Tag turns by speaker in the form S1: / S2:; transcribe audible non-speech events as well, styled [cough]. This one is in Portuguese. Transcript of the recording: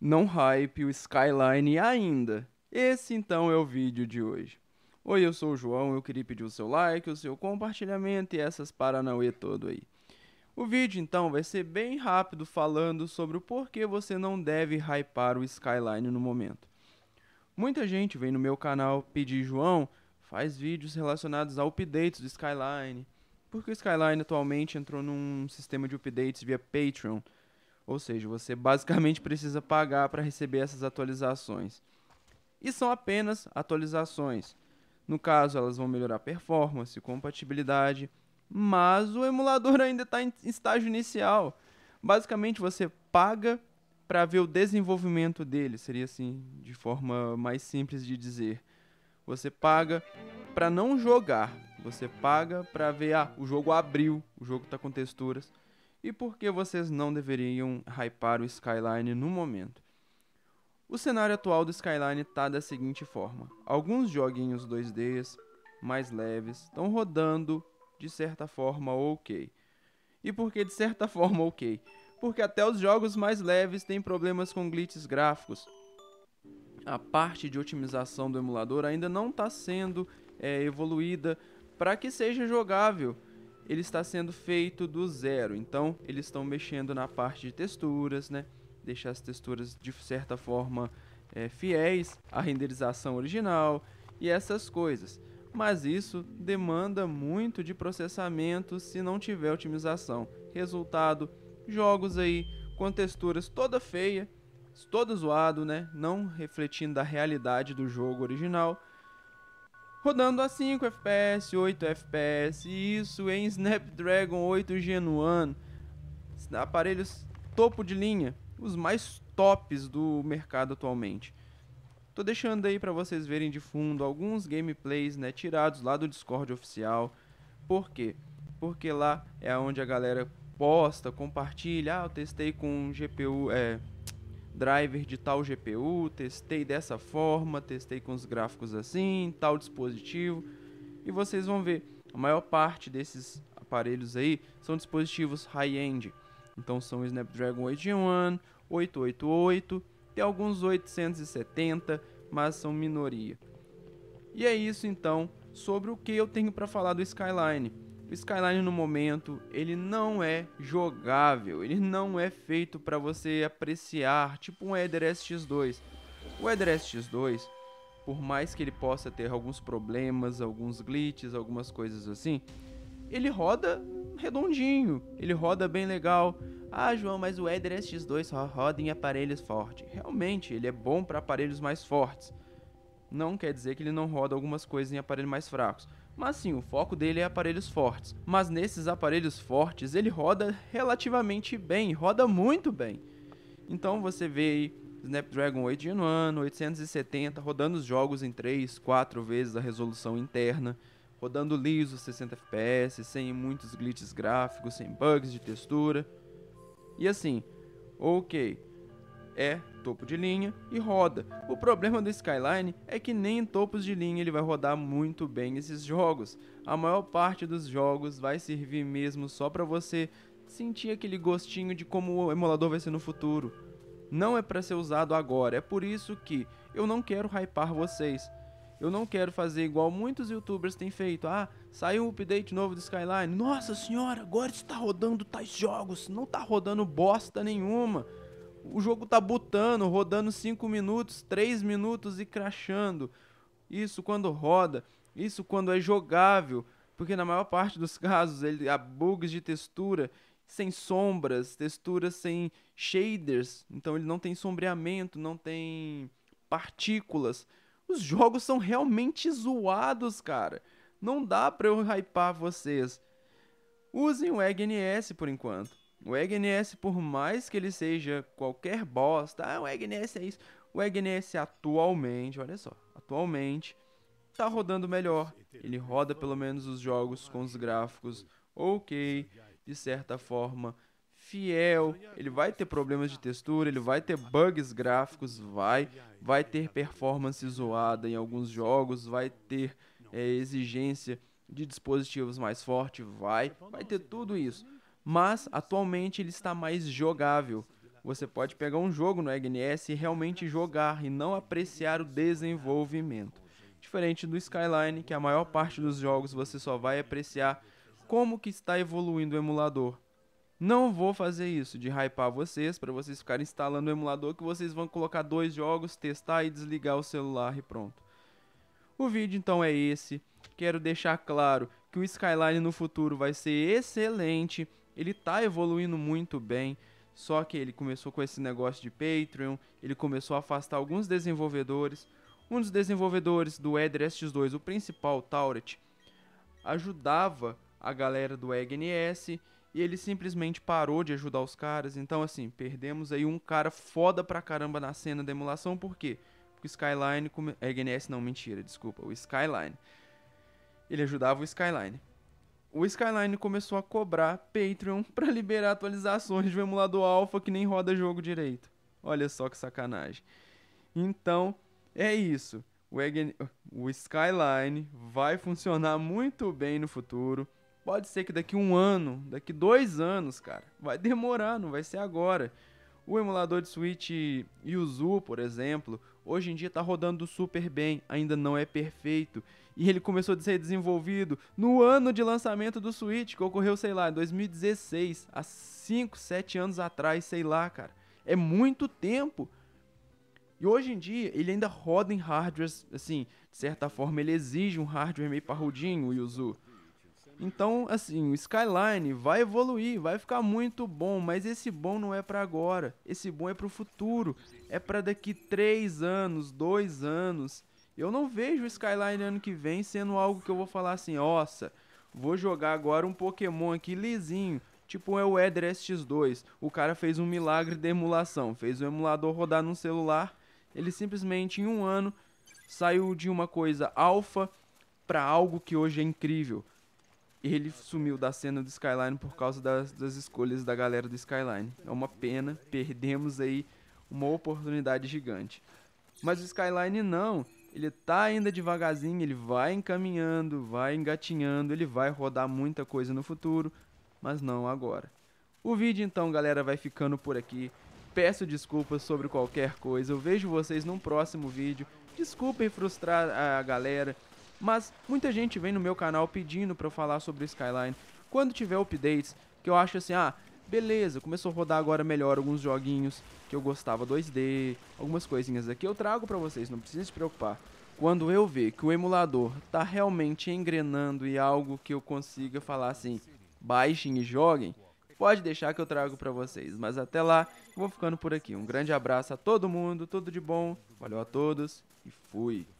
S1: não hype o Skyline ainda. Esse então é o vídeo de hoje. Oi, eu sou o João, eu queria pedir o seu like, o seu compartilhamento e essas paranauê todo aí. O vídeo então vai ser bem rápido falando sobre o porquê você não deve hypar o Skyline no momento. Muita gente vem no meu canal pedir João, faz vídeos relacionados a updates do Skyline, porque o Skyline atualmente entrou num sistema de updates via Patreon, ou seja, você basicamente precisa pagar para receber essas atualizações. E são apenas atualizações. No caso, elas vão melhorar performance, compatibilidade, mas o emulador [laughs] ainda está em estágio inicial. Basicamente, você paga para ver o desenvolvimento dele, seria assim, de forma mais simples de dizer. Você paga para não jogar, você paga para ver, ah, o jogo abriu, o jogo está com texturas e por que vocês não deveriam hypar o Skyline no momento. O cenário atual do Skyline está da seguinte forma: alguns joguinhos 2Ds mais leves estão rodando de certa forma ok. E por que de certa [laughs] forma ok? Porque até os jogos mais leves têm problemas com glitches gráficos. A parte de otimização do emulador ainda não está sendo é, evoluída para que seja jogável ele está sendo feito do zero. Então, eles estão mexendo na parte de texturas, né? Deixar as texturas de certa forma é, fiéis à renderização original e essas coisas. Mas isso demanda muito de processamento se não tiver otimização. Resultado, jogos aí com texturas toda feia, todo zoado, né? Não refletindo a realidade do jogo original rodando a 5 FPS, 8 FPS, isso em Snapdragon 8 Gen 1. Aparelhos topo de linha, os mais tops do mercado atualmente. Tô deixando aí para vocês verem de fundo alguns gameplays, né, tirados lá do Discord oficial. Por quê? Porque lá é onde a galera posta, compartilha, ah, eu testei com um GPU, é, driver de tal GPU, testei dessa forma, testei com os gráficos assim, tal dispositivo. E vocês vão ver, a maior parte desses aparelhos aí são dispositivos high-end. Então são o Snapdragon 1, 888, tem alguns 870, mas são minoria. E é isso então sobre o que eu tenho para falar do Skyline. O Skyline no momento, ele não é jogável, ele não é feito para você apreciar, tipo um Eder SX2. O Eder SX2, por mais que ele possa ter alguns problemas, alguns glitches, algumas coisas assim, ele roda redondinho, ele roda bem legal. Ah, João, mas o Eder SX2 só roda em aparelhos fortes. Realmente, ele é bom para aparelhos mais fortes. Não quer dizer que ele não roda algumas coisas em aparelhos mais fracos mas sim, o foco dele é aparelhos fortes. Mas nesses aparelhos fortes, ele roda relativamente bem, roda muito bem. Então você vê aí Snapdragon 8 Gen 1, 870, rodando os jogos em 3, 4 vezes a resolução interna, rodando liso 60 FPS, sem muitos glitches gráficos, sem bugs de textura. E assim, ok, é topo de linha e roda. O problema do Skyline é que nem em topos de linha ele vai rodar muito bem esses jogos. A maior parte dos jogos vai servir mesmo só para você sentir aquele gostinho de como o emulador vai ser no futuro. Não é para ser usado agora, é por isso que eu não quero hypar vocês. Eu não quero fazer igual muitos youtubers têm feito. Ah, saiu um update novo do Skyline. Nossa senhora, agora está rodando tais jogos. Não está rodando bosta nenhuma. O jogo tá botando, rodando 5 minutos, 3 minutos e crashando. Isso quando roda, isso quando é jogável, porque na maior parte dos [laughs] casos ele há bugs de textura sem sombras, texturas sem shaders, então ele não tem sombreamento, não tem partículas. Os jogos são realmente zoados, cara. Não dá pra eu hypar vocês. Usem o EGNS por enquanto. O EGNS, por mais que ele seja qualquer bosta, ah, o EGNS é isso. O EGNS atualmente, olha só, atualmente tá rodando melhor. Ele roda pelo menos os jogos com os gráficos ok, de certa forma fiel. Ele vai ter problemas de textura, ele vai ter bugs gráficos, vai, vai ter performance zoada em alguns jogos, vai ter é, exigência de dispositivos mais forte, vai, vai ter tudo isso mas atualmente ele está mais jogável. Você pode pegar um jogo no EGNS e realmente jogar e não apreciar o desenvolvimento. Diferente do Skyline, que a maior parte dos jogos você só vai apreciar como que está evoluindo o emulador. Não vou fazer isso de hypar vocês para vocês ficarem instalando o emulador que vocês vão colocar dois jogos, testar e desligar o celular e pronto. O vídeo então é esse. Quero deixar claro que o Skyline no futuro vai ser excelente ele tá evoluindo muito bem. Só que ele começou com esse negócio de Patreon, ele começou a afastar alguns desenvolvedores. Um dos desenvolvedores do Edrest 2 o principal, Tauret, ajudava a galera do EGNS e ele simplesmente parou de ajudar os caras. Então, assim, perdemos aí um cara foda pra caramba na cena da emulação, por quê? Porque o Skyline. Come... EGNS não, mentira, desculpa, o Skyline. Ele ajudava o Skyline o Skyline começou a cobrar Patreon [laughs] para liberar atualizações do emulador Alpha que nem roda jogo direito. Olha só que sacanagem. Então, é isso. O, Egen... o Skyline vai funcionar muito bem no futuro. Pode ser que daqui um ano, daqui dois anos, cara, vai demorar, não vai ser agora. O emulador de Switch Yuzu, por exemplo, Hoje em dia tá rodando super bem, ainda não é perfeito. E ele começou a ser desenvolvido no ano de lançamento do Switch, que ocorreu, sei lá, em 2016, há 5, 7 anos atrás, sei lá, cara. É muito tempo. E hoje em dia, ele ainda roda em hardware, assim, de certa forma, ele exige um hardware meio parrudinho, Yuzu. Então, assim, o Skyline vai evoluir, vai ficar muito bom, mas esse bom não é para agora. Esse bom é para o futuro, é para daqui três anos, dois anos. Eu não vejo o Skyline ano que vem sendo algo que eu vou falar assim, nossa, vou jogar agora um Pokémon aqui lisinho, tipo é o Ether SX2. O cara fez um milagre de emulação, fez o emulador rodar num celular, ele simplesmente em um ano saiu de uma coisa alfa para algo que hoje é incrível ele sumiu da cena do Skyline por causa das, das escolhas da galera do Skyline. É uma pena, perdemos aí uma oportunidade gigante. Mas o Skyline não, ele tá ainda devagarzinho, ele vai encaminhando, vai engatinhando, ele vai rodar muita coisa no futuro, mas não agora. O vídeo então, galera, vai ficando por aqui. Peço desculpas sobre qualquer coisa. Eu vejo vocês num próximo vídeo. Desculpem frustrar a galera. Mas muita gente vem no meu canal pedindo para eu falar sobre o Skyline. Quando tiver updates, que eu acho assim, ah, beleza, começou a rodar agora melhor alguns joguinhos que eu gostava 2D, algumas coisinhas aqui eu trago para vocês, não precisa se preocupar. Quando eu ver que o emulador tá realmente engrenando e algo que eu consiga falar assim, baixem e joguem, pode deixar que eu trago para vocês. Mas até lá, vou ficando por aqui. Um grande abraço a todo mundo, tudo de bom, valeu a todos e fui.